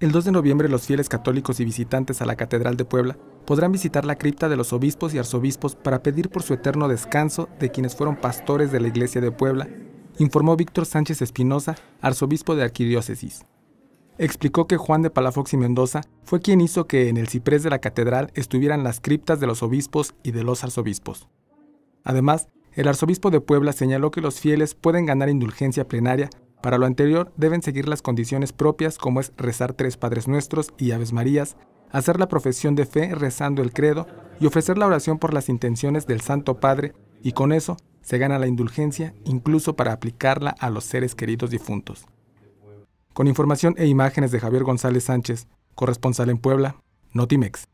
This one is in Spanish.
El 2 de noviembre los fieles católicos y visitantes a la Catedral de Puebla podrán visitar la cripta de los obispos y arzobispos para pedir por su eterno descanso de quienes fueron pastores de la Iglesia de Puebla, informó Víctor Sánchez Espinosa, arzobispo de Arquidiócesis. Explicó que Juan de Palafox y Mendoza fue quien hizo que en el ciprés de la catedral estuvieran las criptas de los obispos y de los arzobispos. Además, el arzobispo de Puebla señaló que los fieles pueden ganar indulgencia plenaria para lo anterior deben seguir las condiciones propias como es rezar tres Padres Nuestros y Aves Marías, hacer la profesión de fe rezando el credo y ofrecer la oración por las intenciones del Santo Padre y con eso se gana la indulgencia incluso para aplicarla a los seres queridos difuntos. Con información e imágenes de Javier González Sánchez, corresponsal en Puebla, Notimex.